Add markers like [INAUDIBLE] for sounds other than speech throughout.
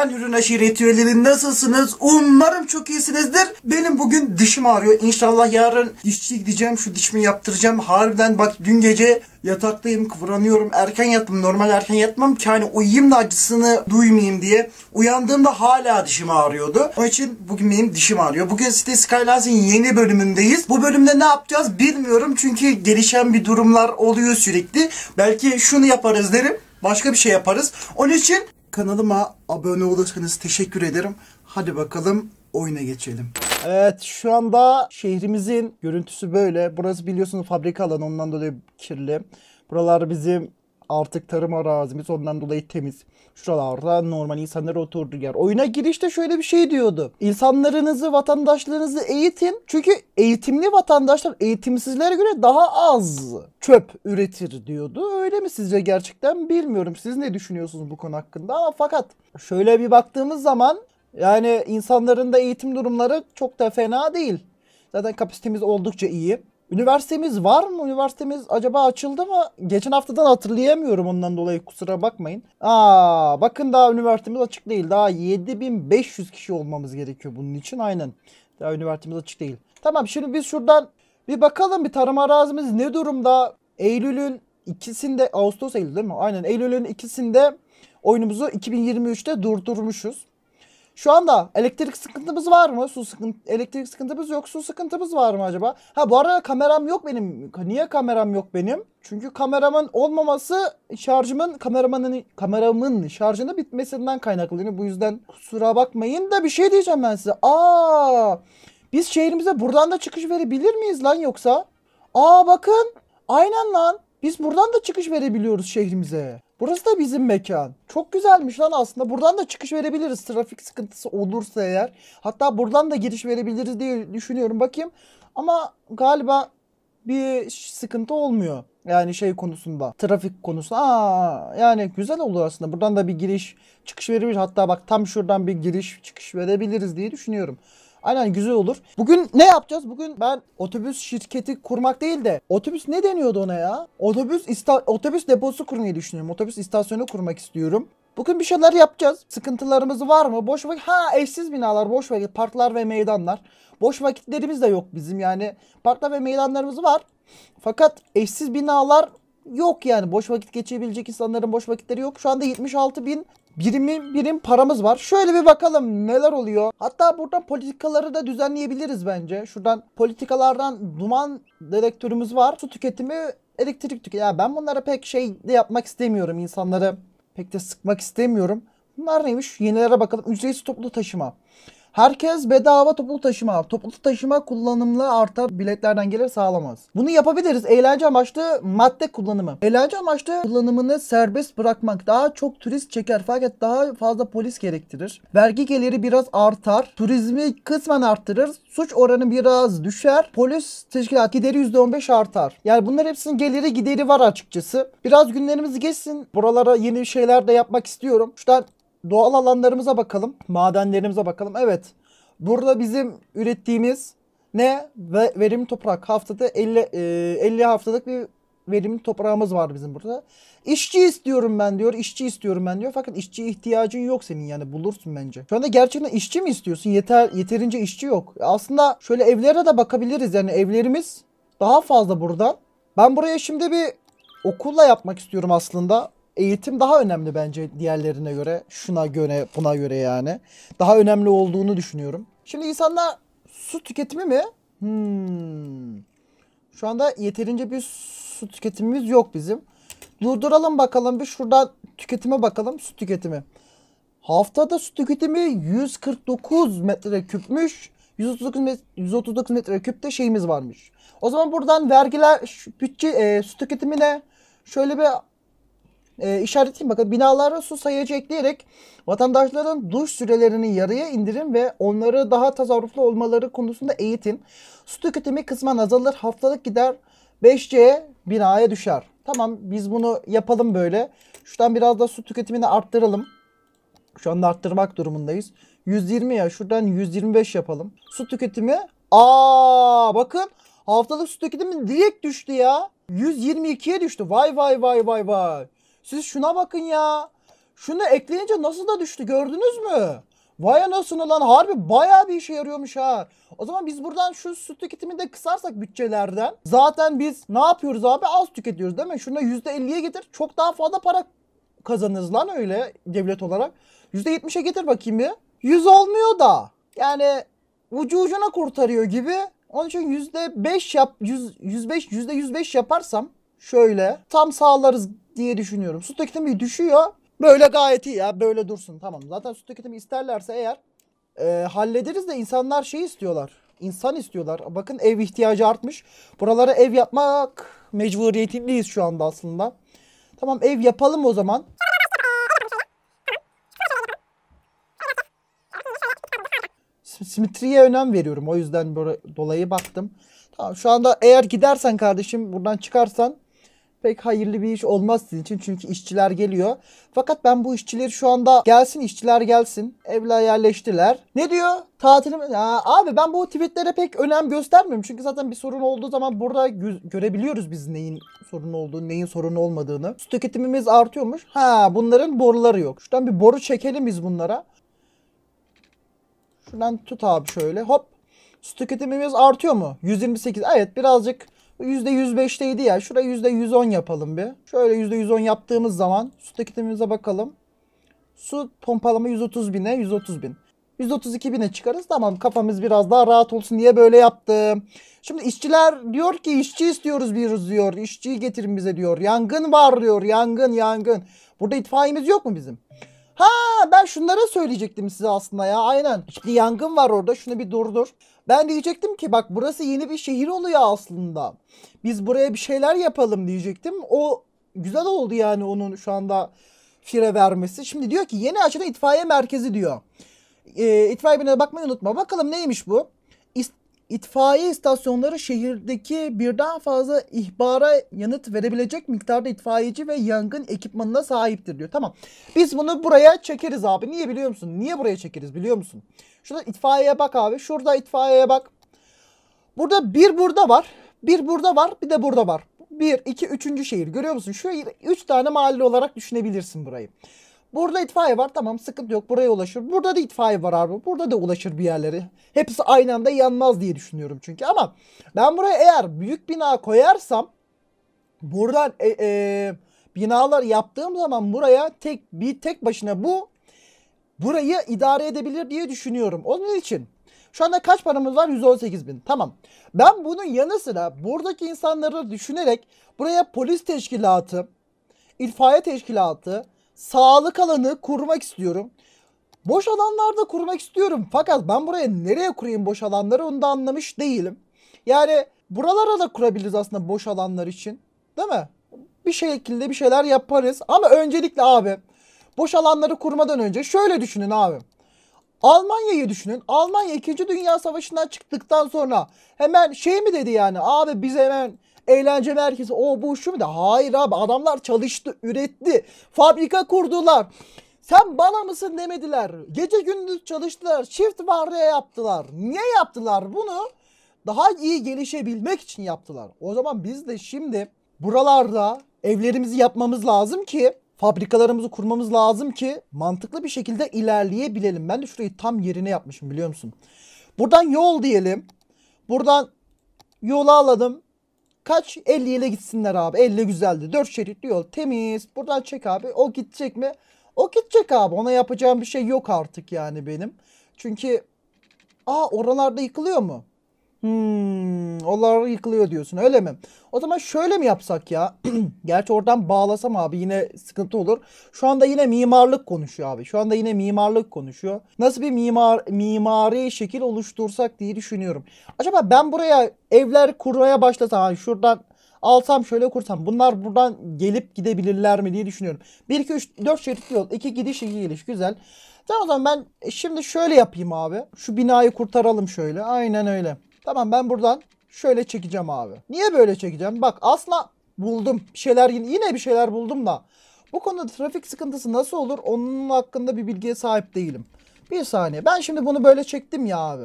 Ben Ürün Aşireti üyeleri nasılsınız? Umarım çok iyisinizdir. Benim bugün dişim ağrıyor. İnşallah yarın dişçi gideceğim. Şu dişimi yaptıracağım. Harbiden bak dün gece yataktayım kıvranıyorum. Erken yattım. Normal erken yatmam ki hani uyuyayım da acısını duymayayım diye. Uyandığımda hala dişim ağrıyordu. Onun için bugün benim dişim ağrıyor. Bugün City Skylines'in yeni bölümündeyiz. Bu bölümde ne yapacağız bilmiyorum. Çünkü gelişen bir durumlar oluyor sürekli. Belki şunu yaparız derim. Başka bir şey yaparız. Onun için Kanalıma abone olursanız teşekkür ederim. Hadi bakalım oyuna geçelim. Evet şu anda şehrimizin görüntüsü böyle. Burası biliyorsunuz fabrika alanı ondan dolayı kirli. Buralar bizim artık tarım arazimiz ondan dolayı temiz. Şuralarda normal insanlar oturdu yer. Oyuna girişte şöyle bir şey diyordu. İnsanlarınızı, vatandaşlarınızı eğitin. Çünkü eğitimli vatandaşlar eğitimsizlere göre daha az çöp üretir diyordu. Öyle mi sizce gerçekten bilmiyorum. Siz ne düşünüyorsunuz bu konu hakkında? Ama fakat şöyle bir baktığımız zaman yani insanların da eğitim durumları çok da fena değil. Zaten kapasitemiz oldukça iyi. Üniversitemiz var mı? Üniversitemiz acaba açıldı mı? Geçen haftadan hatırlayamıyorum ondan dolayı kusura bakmayın. Aa bakın daha üniversitemiz açık değil. Daha 7500 kişi olmamız gerekiyor bunun için aynen. Daha üniversitemiz açık değil. Tamam şimdi biz şuradan bir bakalım bir tarım arazimiz ne durumda? Eylül'ün ikisinde Ağustos Eylül değil mi? Aynen Eylül'ün ikisinde oyunumuzu 2023'te durdurmuşuz. Şu anda elektrik sıkıntımız var mı? Su sıkıntı, elektrik sıkıntımız yok. Su sıkıntımız var mı acaba? Ha bu arada kameram yok benim. Niye kameram yok benim? Çünkü kameramın olmaması şarjımın kameramanın kameramın şarjını bitmesinden kaynaklanıyor. Bu yüzden kusura bakmayın da bir şey diyeceğim ben size. Aa! Biz şehrimize buradan da çıkış verebilir miyiz lan yoksa? Aa bakın. Aynen lan. Biz buradan da çıkış verebiliyoruz şehrimize. Burası da bizim mekan. Çok güzelmiş lan aslında. Buradan da çıkış verebiliriz trafik sıkıntısı olursa eğer. Hatta buradan da giriş verebiliriz diye düşünüyorum bakayım. Ama galiba bir sıkıntı olmuyor. Yani şey konusunda, trafik konusunda. Aa, yani güzel olur aslında. Buradan da bir giriş, çıkış verebiliriz. Hatta bak tam şuradan bir giriş, çıkış verebiliriz diye düşünüyorum. Aynen güzel olur. Bugün ne yapacağız? Bugün ben otobüs şirketi kurmak değil de otobüs ne deniyordu ona ya? Otobüs ista otobüs deposu kurmayı düşünüyorum. Otobüs istasyonu kurmak istiyorum. Bugün bir şeyler yapacağız. Sıkıntılarımız var mı? Boş vakit. Ha eşsiz binalar, boş vakit, parklar ve meydanlar. Boş vakitlerimiz de yok bizim yani. Parklar ve meydanlarımız var. Fakat eşsiz binalar yok yani. Boş vakit geçirebilecek insanların boş vakitleri yok. Şu anda 76 bin birimi birim paramız var. Şöyle bir bakalım neler oluyor. Hatta buradan politikaları da düzenleyebiliriz bence. Şuradan politikalardan duman dedektörümüz var. Su tüketimi elektrik tüketimi. Ya ben bunlara pek şey de yapmak istemiyorum. insanları pek de sıkmak istemiyorum. Bunlar neymiş? Yenilere bakalım. Ücretsiz toplu taşıma. Herkes bedava toplu taşıma. Toplu taşıma kullanımlı artar biletlerden gelir sağlamaz. Bunu yapabiliriz. Eğlence amaçlı madde kullanımı. Eğlence amaçlı kullanımını serbest bırakmak daha çok turist çeker fakat daha fazla polis gerektirir. Vergi geliri biraz artar. Turizmi kısmen arttırır. Suç oranı biraz düşer. Polis teşkilat gideri %15 artar. Yani bunlar hepsinin geliri gideri var açıkçası. Biraz günlerimiz geçsin. Buralara yeni şeyler de yapmak istiyorum. Şu doğal alanlarımıza bakalım. Madenlerimize bakalım. Evet. Burada bizim ürettiğimiz ne? Ve verimli toprak. Haftada 50, 50 e, haftalık bir verimli toprağımız var bizim burada. İşçi istiyorum ben diyor. işçi istiyorum ben diyor. Fakat işçi ihtiyacın yok senin yani bulursun bence. Şu anda gerçekten işçi mi istiyorsun? Yeter yeterince işçi yok. Aslında şöyle evlere de bakabiliriz. Yani evlerimiz daha fazla buradan. Ben buraya şimdi bir okulla yapmak istiyorum aslında eğitim daha önemli bence diğerlerine göre. Şuna göre, buna göre yani. Daha önemli olduğunu düşünüyorum. Şimdi insanlar su tüketimi mi? Hmm. Şu anda yeterince bir su tüketimimiz yok bizim. Durduralım bakalım bir şuradan tüketime bakalım su tüketimi. Haftada su tüketimi 149 metreküpmüş. 139 met 139 metreküpte şeyimiz varmış. O zaman buradan vergiler bütçe e, su ne şöyle bir e, ee, işaretleyeyim. Bakın binalara su sayacı ekleyerek vatandaşların duş sürelerini yarıya indirin ve onları daha tasarruflu olmaları konusunda eğitin. Su tüketimi kısmen azalır, haftalık gider 5C binaya düşer. Tamam biz bunu yapalım böyle. Şuradan biraz da su tüketimini arttıralım. Şu anda arttırmak durumundayız. 120 ya şuradan 125 yapalım. Su tüketimi aa bakın haftalık su tüketimi direkt düştü ya. 122'ye düştü. Vay vay vay vay vay. Siz şuna bakın ya. Şunu ekleyince nasıl da düştü gördünüz mü? Vay anasını lan harbi baya bir işe yarıyormuş ha. O zaman biz buradan şu süt tüketimini de kısarsak bütçelerden. Zaten biz ne yapıyoruz abi az tüketiyoruz değil mi? Şuna %50'ye getir çok daha fazla para kazanırız lan öyle devlet olarak. %70'e getir bakayım bir. 100 olmuyor da. Yani ucu ucuna kurtarıyor gibi. Onun için %5 yap, 100, 105, %105 yaparsam şöyle tam sağlarız diye düşünüyorum. Su tüketimi düşüyor. Böyle gayet iyi ya. Böyle dursun. Tamam. Zaten su tüketimi isterlerse eğer e, hallederiz de insanlar şey istiyorlar. İnsan istiyorlar. Bakın ev ihtiyacı artmış. Buralara ev yapmak mecburiyetindeyiz şu anda aslında. Tamam ev yapalım o zaman. Simetriye önem veriyorum. O yüzden böyle dolayı baktım. Tamam şu anda eğer gidersen kardeşim buradan çıkarsan pek hayırlı bir iş olmaz sizin için. Çünkü işçiler geliyor. Fakat ben bu işçileri şu anda gelsin işçiler gelsin. evler yerleştiler. Ne diyor? Tatilim... Ya, abi ben bu tweetlere pek önem göstermiyorum. Çünkü zaten bir sorun olduğu zaman burada gö- görebiliyoruz biz neyin sorun olduğunu, neyin sorun olmadığını. Su tüketimimiz artıyormuş. Ha bunların boruları yok. Şuradan bir boru çekelim biz bunlara. Şuradan tut abi şöyle. Hop. Su tüketimimiz artıyor mu? 128. Evet birazcık %105'teydi ya. Şuraya %110 yapalım bir. Şöyle %110 yaptığımız zaman su tüketimimize bakalım. Su pompalama 130 bine 130 bin. 132 bine çıkarız. Tamam kafamız biraz daha rahat olsun diye böyle yaptım. Şimdi işçiler diyor ki işçi istiyoruz bir diyor. İşçiyi getirin bize diyor. Yangın var diyor. Yangın yangın. Burada itfaiyemiz yok mu bizim? Ha ben şunlara söyleyecektim size aslında ya aynen. İşte yangın var orada şunu bir durdur. Ben diyecektim ki bak burası yeni bir şehir oluyor aslında. Biz buraya bir şeyler yapalım diyecektim. O güzel oldu yani onun şu anda fire vermesi. Şimdi diyor ki yeni açılan itfaiye merkezi diyor. E, itfaiye bine bakmayı unutma. Bakalım neymiş bu? İtfaiye istasyonları şehirdeki birden fazla ihbara yanıt verebilecek miktarda itfaiyeci ve yangın ekipmanına sahiptir diyor. Tamam. Biz bunu buraya çekeriz abi. Niye biliyor musun? Niye buraya çekeriz biliyor musun? Şurada itfaiyeye bak abi. Şurada itfaiyeye bak. Burada bir burada var. Bir burada var. Bir de burada var. Bir, iki, üçüncü şehir. Görüyor musun? Şu üç tane mahalle olarak düşünebilirsin burayı. Burada itfaiye var tamam sıkıntı yok buraya ulaşır. Burada da itfaiye var abi. Burada da ulaşır bir yerlere. Hepsi aynı anda yanmaz diye düşünüyorum çünkü ama ben buraya eğer büyük bina koyarsam buradan e, e, binalar yaptığım zaman buraya tek bir tek başına bu burayı idare edebilir diye düşünüyorum. Onun için şu anda kaç paramız var? 118 bin. Tamam. Ben bunun yanı sıra buradaki insanları düşünerek buraya polis teşkilatı, itfaiye teşkilatı, sağlık alanı kurmak istiyorum. Boş alanlarda kurmak istiyorum. Fakat ben buraya nereye kurayım boş alanları onu da anlamış değilim. Yani buralara da kurabiliriz aslında boş alanlar için. Değil mi? Bir şekilde bir şeyler yaparız. Ama öncelikle abi boş alanları kurmadan önce şöyle düşünün abi. Almanya'yı düşünün. Almanya 2. Dünya Savaşı'ndan çıktıktan sonra hemen şey mi dedi yani abi biz hemen Eğlence merkezi o bu şu mu? Hayır abi adamlar çalıştı, üretti. Fabrika kurdular. Sen bana mısın demediler. Gece gündüz çalıştılar. Çift varya yaptılar. Niye yaptılar bunu? Daha iyi gelişebilmek için yaptılar. O zaman biz de şimdi buralarda evlerimizi yapmamız lazım ki fabrikalarımızı kurmamız lazım ki mantıklı bir şekilde ilerleyebilelim. Ben de şurayı tam yerine yapmışım biliyor musun? Buradan yol diyelim. Buradan yola alalım. Kaç? 50 ile gitsinler abi. 50 güzeldi. 4 şeritli yol temiz. Buradan çek abi. O gidecek mi? O gidecek abi. Ona yapacağım bir şey yok artık yani benim. Çünkü aa oralarda yıkılıyor mu? Hmm, onlar yıkılıyor diyorsun öyle mi? O zaman şöyle mi yapsak ya? [CLEARS THROAT] Gerçi oradan bağlasam abi yine sıkıntı olur. Şu anda yine mimarlık konuşuyor abi. Şu anda yine mimarlık konuşuyor. Nasıl bir mimar mimari şekil oluştursak diye düşünüyorum. Acaba ben buraya evler kurmaya başlasam hani şuradan alsam şöyle kursam bunlar buradan gelip gidebilirler mi diye düşünüyorum. 1 2 3 4 şeritli yol. 2 gidiş 2 geliş güzel. Tamam o zaman ben şimdi şöyle yapayım abi. Şu binayı kurtaralım şöyle. Aynen öyle. Tamam ben buradan şöyle çekeceğim abi. Niye böyle çekeceğim? Bak asla buldum. Bir şeyler yine bir şeyler buldum da. Bu konuda trafik sıkıntısı nasıl olur? Onun hakkında bir bilgiye sahip değilim. Bir saniye. Ben şimdi bunu böyle çektim ya abi.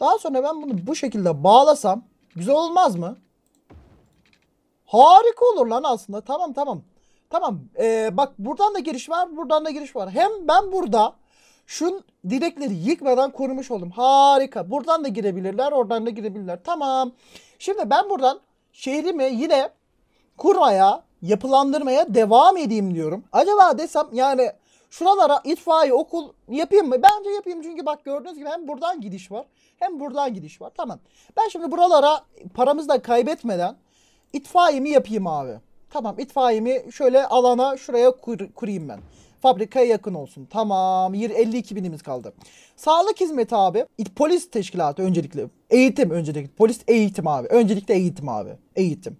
Daha sonra ben bunu bu şekilde bağlasam güzel olmaz mı? Harika olur lan aslında. Tamam tamam. Tamam. Ee, bak buradan da giriş var. Buradan da giriş var. Hem ben burada Şun direkleri yıkmadan korumuş oldum. Harika. Buradan da girebilirler. Oradan da girebilirler. Tamam. Şimdi ben buradan şehrimi yine kurmaya, yapılandırmaya devam edeyim diyorum. Acaba desem yani şuralara itfaiye okul yapayım mı? Bence yapayım çünkü bak gördüğünüz gibi hem buradan gidiş var hem buradan gidiş var. Tamam. Ben şimdi buralara paramızı da kaybetmeden itfaiyemi yapayım abi. Tamam itfaiyemi şöyle alana şuraya kur, kurayım ben. Fabrikaya yakın olsun. Tamam. 52 binimiz kaldı. Sağlık hizmeti abi. Polis teşkilatı öncelikle. Eğitim öncelikle. Polis eğitim abi. Öncelikle eğitim abi. Eğitim.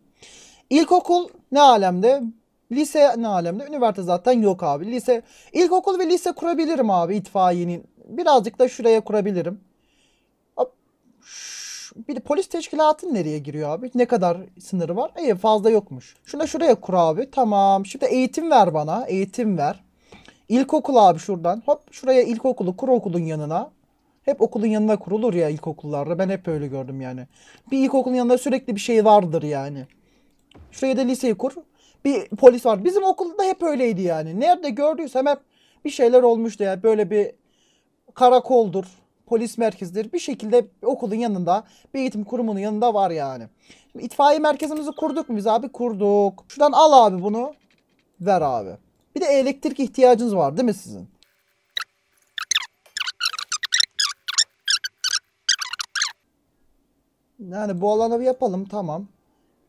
İlkokul ne alemde? Lise ne alemde? Üniversite zaten yok abi. Lise, ilkokul ve lise kurabilirim abi itfaiyenin. Birazcık da şuraya kurabilirim. Bir de polis teşkilatın nereye giriyor abi? Ne kadar sınırı var? İyi fazla yokmuş. Şuna şuraya kur abi. Tamam. Şimdi eğitim ver bana. Eğitim ver. İlkokul abi şuradan. Hop şuraya ilkokulu kur okulun yanına. Hep okulun yanına kurulur ya ilkokullarda. Ben hep öyle gördüm yani. Bir ilkokulun yanında sürekli bir şey vardır yani. Şuraya da liseyi kur. Bir polis var. Bizim okulda hep öyleydi yani. Nerede gördüysem hep bir şeyler olmuştu yani. Böyle bir karakoldur, polis merkezidir. Bir şekilde okulun yanında, bir eğitim kurumunun yanında var yani. Şimdi itfaiye merkezimizi kurduk mu biz abi? Kurduk. Şuradan al abi bunu. Ver abi. Bir de elektrik ihtiyacınız var değil mi sizin? Yani bu alanı yapalım tamam.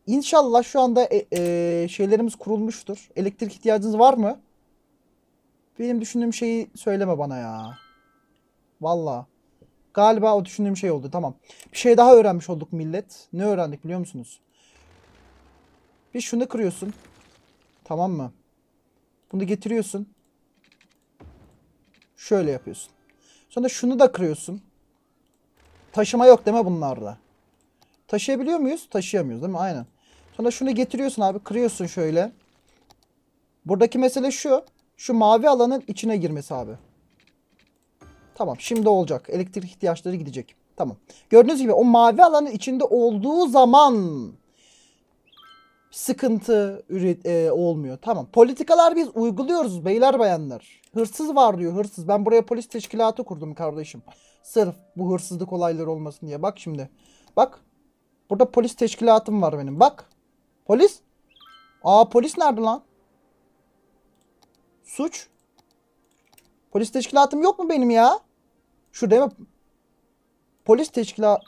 İnşallah şu anda e, e, şeylerimiz kurulmuştur. Elektrik ihtiyacınız var mı? Benim düşündüğüm şeyi söyleme bana ya. Valla. Galiba o düşündüğüm şey oldu. Tamam. Bir şey daha öğrenmiş olduk millet. Ne öğrendik biliyor musunuz? Bir şunu kırıyorsun. Tamam mı? Bunu getiriyorsun. Şöyle yapıyorsun. Sonra şunu da kırıyorsun. Taşıma yok deme bunlarla. Taşıyabiliyor muyuz? Taşıyamıyoruz değil mi? Aynen. Sonra şunu getiriyorsun abi. Kırıyorsun şöyle. Buradaki mesele şu. Şu mavi alanın içine girmesi abi. Tamam şimdi olacak. Elektrik ihtiyaçları gidecek. Tamam. Gördüğünüz gibi o mavi alanın içinde olduğu zaman sıkıntı üret e, olmuyor. Tamam. Politikalar biz uyguluyoruz beyler bayanlar. Hırsız var diyor hırsız. Ben buraya polis teşkilatı kurdum kardeşim. Sırf bu hırsızlık olayları olmasın diye. Bak şimdi. Bak. Burada polis teşkilatım var benim. Bak. Polis. Aa polis nerede lan? Suç. Polis teşkilatım yok mu benim ya? Şurada mı? Polis teşkilat.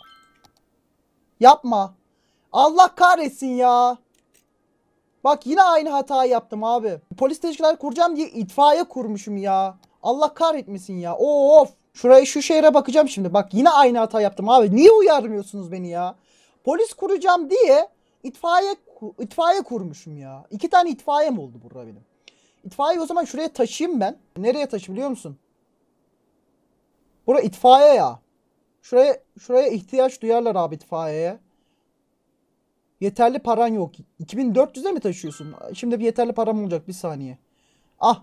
Yapma. Allah kahretsin ya. Bak yine aynı hatayı yaptım abi. Polis teşkilatı kuracağım diye itfaiye kurmuşum ya. Allah kahretmesin ya. Of. Şurayı şu şehre bakacağım şimdi. Bak yine aynı hata yaptım abi. Niye uyarmıyorsunuz beni ya? Polis kuracağım diye itfaiye itfaiye kurmuşum ya. İki tane itfaiye mi oldu burada benim. İtfaiye o zaman şuraya taşıyayım ben. Nereye taşı biliyor musun? Bura itfaiye ya. Şuraya şuraya ihtiyaç duyarlar abi itfaiyeye. Yeterli paran yok. 2400'e mi taşıyorsun? Şimdi bir yeterli param olacak bir saniye. Ah.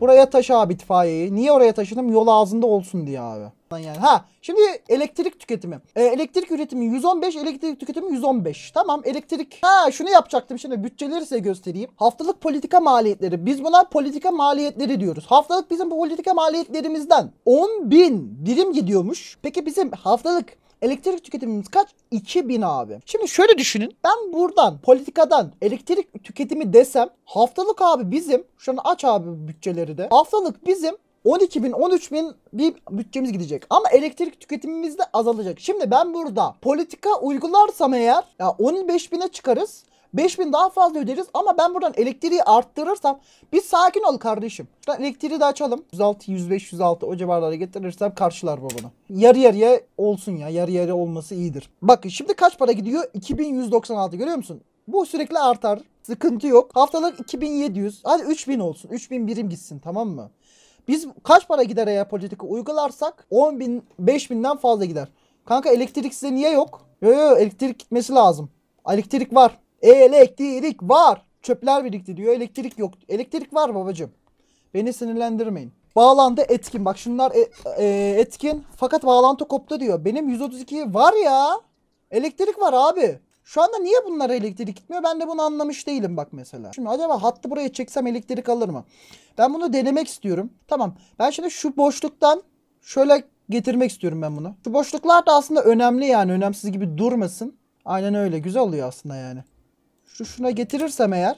Buraya taşı abi itfaiyeyi. Niye oraya taşıdım? Yol ağzında olsun diye abi. Yani. Ha şimdi elektrik tüketimi. Ee, elektrik üretimi 115, elektrik tüketimi 115. Tamam elektrik. Ha şunu yapacaktım şimdi bütçeleri size göstereyim. Haftalık politika maliyetleri. Biz buna politika maliyetleri diyoruz. Haftalık bizim bu politika maliyetlerimizden 10 bin birim gidiyormuş. Peki bizim haftalık elektrik tüketimimiz kaç? 2000 abi. Şimdi şöyle düşünün. Ben buradan politikadan elektrik tüketimi desem haftalık abi bizim şu an aç abi bütçeleri de. Haftalık bizim 12 bin 13 bin bir bütçemiz gidecek. Ama elektrik tüketimimiz de azalacak. Şimdi ben burada politika uygularsam eğer ya 15 bine çıkarız. 5000 daha fazla öderiz ama ben buradan elektriği arttırırsam bir sakin ol kardeşim. Buradan elektriği de açalım. 106, 105, 106 o civarlara getirirsem karşılar babanı. Yarı yarıya olsun ya. Yarı yarıya olması iyidir. Bakın şimdi kaç para gidiyor? 2196 görüyor musun? Bu sürekli artar. Sıkıntı yok. Haftalık 2700. Hadi 3000 olsun. 3000 birim gitsin tamam mı? Biz kaç para gider eğer politika uygularsak 10 bin 5 fazla gider. Kanka elektrik size niye yok? Yo yo elektrik gitmesi lazım. Elektrik var. Elektrik var. Çöpler birikti diyor. Elektrik yok. Elektrik var babacım. Beni sinirlendirmeyin. Bağlandı etkin. Bak şunlar e, e, etkin. Fakat bağlantı koptu diyor. Benim 132 var ya. Elektrik var abi. Şu anda niye bunlar elektrik gitmiyor? Ben de bunu anlamış değilim bak mesela. Şimdi acaba hattı buraya çeksem elektrik alır mı? Ben bunu denemek istiyorum. Tamam. Ben şimdi şu boşluktan şöyle getirmek istiyorum ben bunu. Şu boşluklar da aslında önemli yani. Önemsiz gibi durmasın. Aynen öyle. Güzel oluyor aslında yani. Şu şuna getirirsem eğer.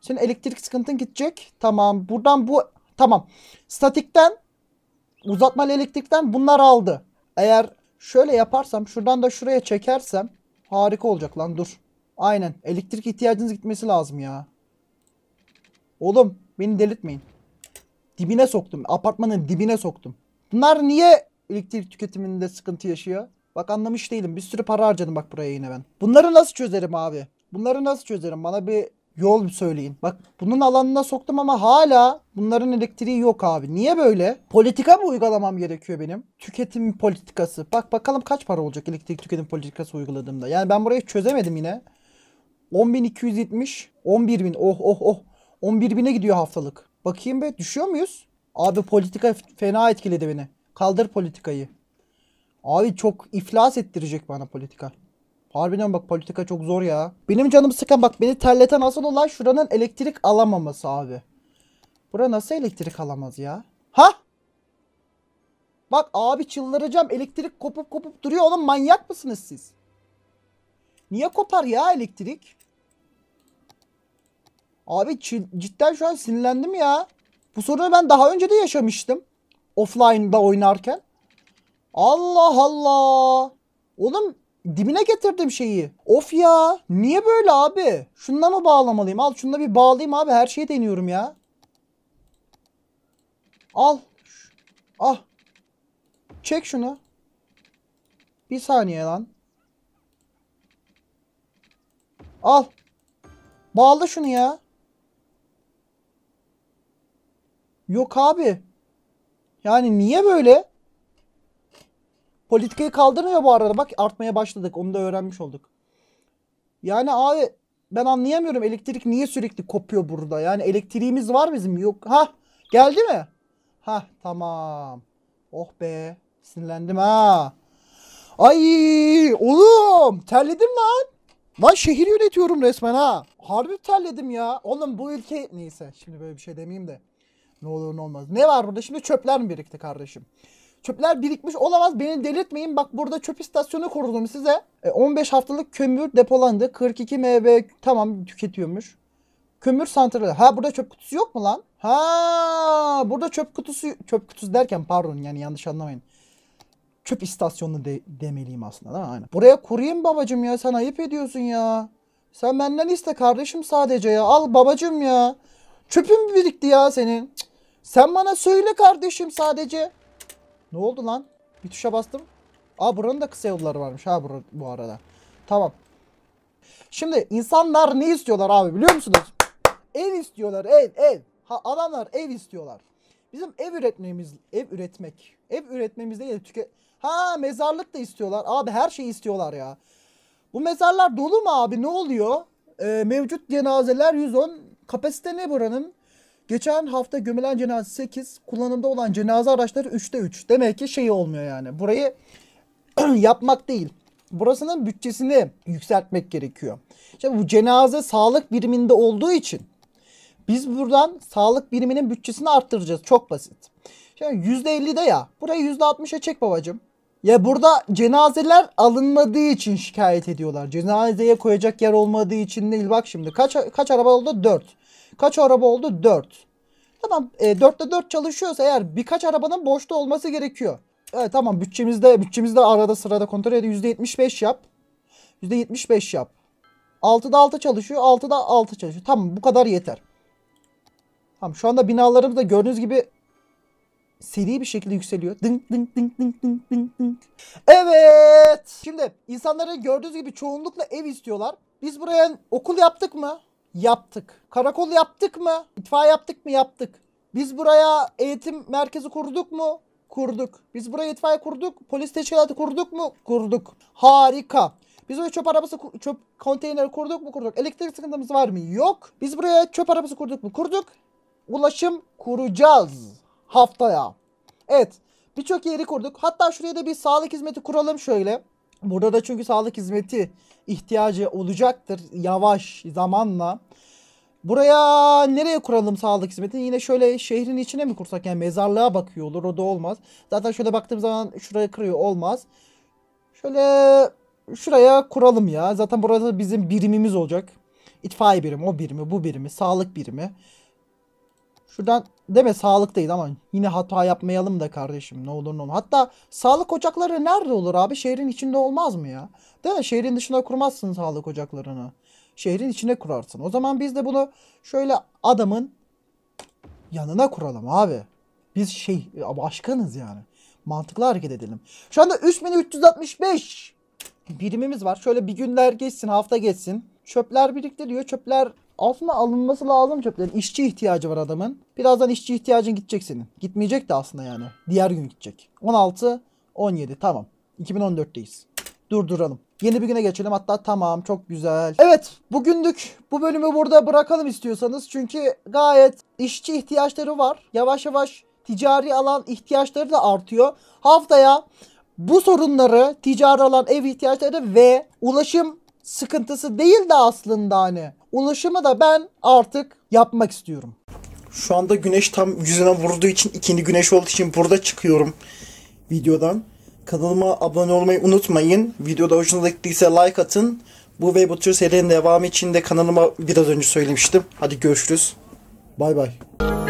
Senin elektrik sıkıntın gidecek. Tamam. Buradan bu. Tamam. Statikten uzatmalı elektrikten bunlar aldı. Eğer şöyle yaparsam şuradan da şuraya çekersem harika olacak lan dur. Aynen. Elektrik ihtiyacınız gitmesi lazım ya. Oğlum beni delirtmeyin. Dibine soktum. Apartmanın dibine soktum. Bunlar niye elektrik tüketiminde sıkıntı yaşıyor? Bak anlamış değilim. Bir sürü para harcadım bak buraya yine ben. Bunları nasıl çözerim abi? Bunları nasıl çözerim? Bana bir yol söyleyin. Bak bunun alanına soktum ama hala bunların elektriği yok abi. Niye böyle? Politika mı uygulamam gerekiyor benim? Tüketim politikası. Bak bakalım kaç para olacak elektrik tüketim politikası uyguladığımda. Yani ben burayı çözemedim yine. 10.270, 11.000. Oh oh oh. 11.000'e gidiyor haftalık. Bakayım be düşüyor muyuz? Abi politika fena etkiledi beni. Kaldır politikayı. Abi çok iflas ettirecek bana politika. Harbiden bak politika çok zor ya. Benim canım sıkan bak beni terleten asıl olay şuranın elektrik alamaması abi. Bura nasıl elektrik alamaz ya? Ha? Bak abi çıldıracağım. Elektrik kopup kopup duruyor. Oğlum manyak mısınız siz? Niye kopar ya elektrik? Abi cidden şu an sinirlendim ya. Bu sorunu ben daha önce de yaşamıştım. Offline'da oynarken. Allah Allah. Oğlum Dibine getirdim şeyi. Of ya. Niye böyle abi? Şundan mı bağlamalıyım? Al şunu bir bağlayayım abi. Her şeyi deniyorum ya. Al. Ah. Çek şunu. Bir saniye lan. Al. Bağla şunu ya. Yok abi. Yani niye böyle? Politikayı kaldırmıyor bu arada. Bak artmaya başladık. Onu da öğrenmiş olduk. Yani abi ben anlayamıyorum elektrik niye sürekli kopuyor burada. Yani elektriğimiz var bizim yok. Ha geldi mi? Ha tamam. Oh be sinirlendim ha. Ay oğlum terledim lan. Lan şehir yönetiyorum resmen ha. Harbi terledim ya. Oğlum bu ülke neyse şimdi böyle bir şey demeyeyim de. Ne olur ne olmaz. Ne var burada şimdi çöpler mi birikti kardeşim? Çöpler birikmiş olamaz. Beni delirtmeyin. Bak burada çöp istasyonu kurdum size. E, 15 haftalık kömür depolandı. 42 MB tamam tüketiyormuş. Kömür santrali. Ha burada çöp kutusu yok mu lan? Ha burada çöp kutusu çöp kutusu derken pardon yani yanlış anlamayın. Çöp istasyonu de, demeliyim aslında değil mi? Aynen. Buraya kurayım babacım ya sen ayıp ediyorsun ya. Sen benden iste kardeşim sadece ya. Al babacım ya. Çöpün birikti ya senin. Cık. Sen bana söyle kardeşim sadece. Ne oldu lan? Bir tuşa bastım. Aa buranın da kısa yolları varmış ha bu arada. Tamam. Şimdi insanlar ne istiyorlar abi biliyor musunuz? Ev istiyorlar ev ev. Ha, adamlar ev istiyorlar. Bizim ev üretmemiz, ev üretmek. Ev üretmemiz değil tüke... Ha mezarlık da istiyorlar. Abi her şeyi istiyorlar ya. Bu mezarlar dolu mu abi ne oluyor? Ee, mevcut cenazeler 110. Kapasite ne buranın? Geçen hafta gömülen cenaze 8, kullanımda olan cenaze araçları 3'te 3. Demek ki şey olmuyor yani. Burayı [CLEARS THROAT] yapmak değil. Burasının bütçesini yükseltmek gerekiyor. İşte bu cenaze sağlık biriminde olduğu için biz buradan sağlık biriminin bütçesini arttıracağız. Çok basit. Şimdi de ya. Burayı %60'a çek babacım. Ya burada cenazeler alınmadığı için şikayet ediyorlar. Cenazeye koyacak yer olmadığı için değil. Bak şimdi kaç kaç araba oldu? 4. Kaç araba oldu? 4. Tamam e, 4'te 4 çalışıyorsa eğer birkaç arabanın boşta olması gerekiyor. Evet tamam bütçemizde bütçemizde arada sırada kontrol ediyor. %75 yap. %75 yap. 6'da 6 çalışıyor. 6'da 6 çalışıyor. Tamam bu kadar yeter. Tamam şu anda binalarımız da gördüğünüz gibi seri bir şekilde yükseliyor. Dınk dınk dınk dınk dınk dınk dınk. Evet. Şimdi insanları gördüğünüz gibi çoğunlukla ev istiyorlar. Biz buraya okul yaptık mı? Yaptık. Karakol yaptık mı? İtfaiye yaptık mı? Yaptık. Biz buraya eğitim merkezi kurduk mu? Kurduk. Biz buraya itfaiye kurduk. Polis teşkilatı kurduk mu? Kurduk. Harika. Biz buraya çöp arabası, çöp konteyneri kurduk mu? Kurduk. Elektrik sıkıntımız var mı? Yok. Biz buraya çöp arabası kurduk mu? Kurduk. Ulaşım kuracağız haftaya. Evet birçok yeri kurduk. Hatta şuraya da bir sağlık hizmeti kuralım şöyle. Burada da çünkü sağlık hizmeti ihtiyacı olacaktır yavaş zamanla. Buraya nereye kuralım sağlık hizmetini? Yine şöyle şehrin içine mi kursak? Yani mezarlığa bakıyor olur. O da olmaz. Zaten şöyle baktığım zaman şurayı kırıyor. Olmaz. Şöyle şuraya kuralım ya. Zaten burada bizim birimimiz olacak. İtfaiye birimi, o birimi, bu birimi, sağlık birimi. Şuradan deme sağlıktayız ama yine hata yapmayalım da kardeşim ne olur ne olur. Hatta sağlık ocakları nerede olur abi? Şehrin içinde olmaz mı ya? Değil mi? Şehrin dışına kurmazsın sağlık ocaklarını. Şehrin içine kurarsın. O zaman biz de bunu şöyle adamın yanına kuralım abi. Biz şey başkanız yani. Mantıklı hareket edelim. Şu anda 3365 birimimiz var. Şöyle bir günler geçsin, hafta geçsin. Çöpler diyor Çöpler aslında alınması lazım çöplerin. İşçi ihtiyacı var adamın. Birazdan işçi ihtiyacın gidecek senin. Gitmeyecek de aslında yani. Diğer gün gidecek. 16, 17 tamam. 2014'teyiz. Durduralım. Yeni bir güne geçelim hatta tamam çok güzel. Evet bugündük. bu bölümü burada bırakalım istiyorsanız. Çünkü gayet işçi ihtiyaçları var. Yavaş yavaş ticari alan ihtiyaçları da artıyor. Haftaya bu sorunları ticari alan ev ihtiyaçları ve ulaşım sıkıntısı değil de aslında hani Ulaşımı da ben artık yapmak istiyorum. Şu anda güneş tam yüzüne vurduğu için ikinci güneş olduğu için burada çıkıyorum videodan. Kanalıma abone olmayı unutmayın. Videoda hoşunuza gittiyse like atın. Bu ve bu tür serinin devamı için de kanalıma biraz önce söylemiştim. Hadi görüşürüz. Bay bay.